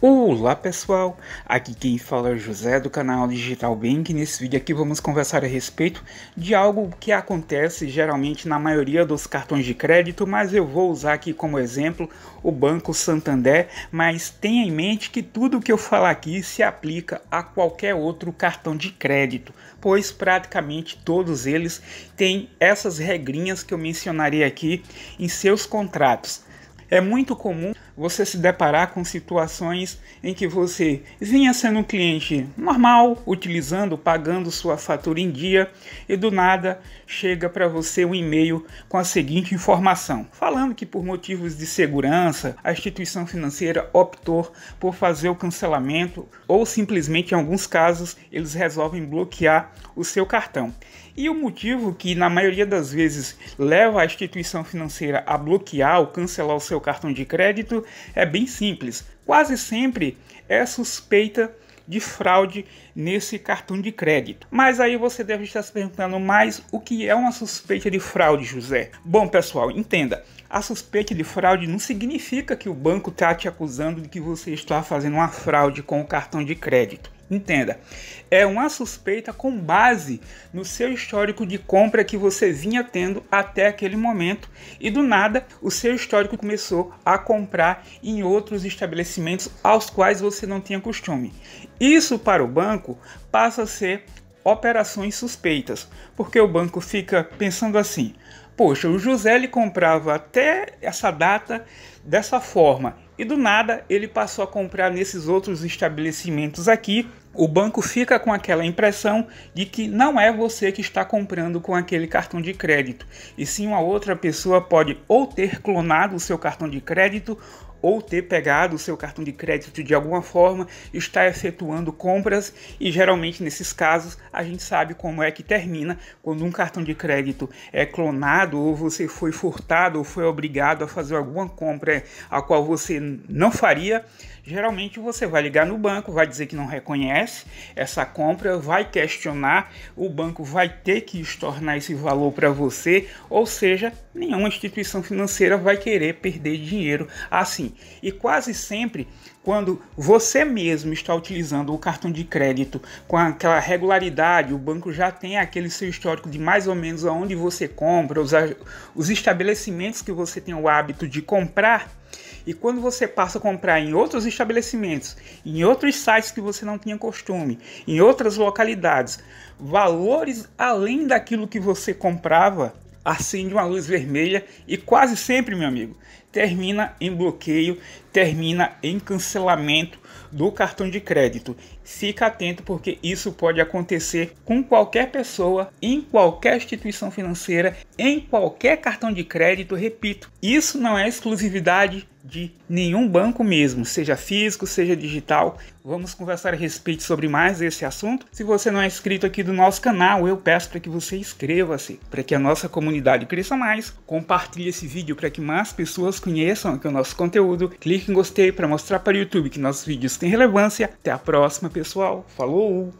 Olá pessoal, aqui quem fala é o José do canal Digital Bank. Nesse vídeo aqui vamos conversar a respeito de algo que acontece geralmente na maioria dos cartões de crédito, mas eu vou usar aqui como exemplo o Banco Santander, mas tenha em mente que tudo que eu falar aqui se aplica a qualquer outro cartão de crédito, pois praticamente todos eles têm essas regrinhas que eu mencionarei aqui em seus contratos. É muito comum você se deparar com situações em que você vinha sendo um cliente normal, utilizando, pagando sua fatura em dia, e do nada chega para você um e-mail com a seguinte informação: falando que por motivos de segurança a instituição financeira optou por fazer o cancelamento ou simplesmente em alguns casos eles resolvem bloquear o seu cartão. E o motivo que na maioria das vezes leva a instituição financeira a bloquear ou cancelar o seu cartão de crédito é bem simples. Quase sempre é suspeita de fraude nesse cartão de crédito. Mas aí você deve estar se perguntando, mas o que é uma suspeita de fraude, José? Bom, pessoal, entenda. A suspeita de fraude não significa que o banco está te acusando de que você está fazendo uma fraude com o cartão de crédito. Entenda, é uma suspeita com base no seu histórico de compra que você vinha tendo até aquele momento e do nada o seu histórico começou a comprar em outros estabelecimentos aos quais você não tinha costume. Isso para o banco passa a ser operações suspeitas, porque o banco fica pensando assim: poxa, o José ele comprava até essa data dessa forma e do nada ele passou a comprar nesses outros estabelecimentos aqui o banco fica com aquela impressão de que não é você que está comprando com aquele cartão de crédito, e sim uma outra pessoa pode ou ter clonado o seu cartão de crédito ou ter pegado o seu cartão de crédito de alguma forma, está efetuando compras e geralmente nesses casos a gente sabe como é que termina quando um cartão de crédito é clonado ou você foi furtado ou foi obrigado a fazer alguma compra a qual você não faria. Geralmente você vai ligar no banco, vai dizer que não reconhece essa compra, vai questionar, o banco vai ter que estornar esse valor para você, ou seja, nenhuma instituição financeira vai querer perder dinheiro assim. E quase sempre, quando você mesmo está utilizando o cartão de crédito com aquela regularidade, o banco já tem aquele seu histórico de mais ou menos aonde você compra, os, os estabelecimentos que você tem o hábito de comprar e quando você passa a comprar em outros estabelecimentos, em outros sites que você não tinha costume, em outras localidades, valores além daquilo que você comprava, acende uma luz vermelha e quase sempre, meu amigo, termina em bloqueio, termina em cancelamento do cartão de crédito. Fica atento porque isso pode acontecer com qualquer pessoa, em qualquer instituição financeira, em qualquer cartão de crédito. Repito, isso não é exclusividade de nenhum banco mesmo, seja físico, seja digital. Vamos conversar a respeito sobre mais esse assunto. Se você não é inscrito aqui do nosso canal, eu peço para que você inscreva-se, para que a nossa comunidade cresça mais. Compartilhe esse vídeo para que mais pessoas pessoas conheçam aqui o nosso conteúdo. Clique em gostei para mostrar para o YouTube que nossos vídeos têm relevância. Até a próxima, pessoal. Falou!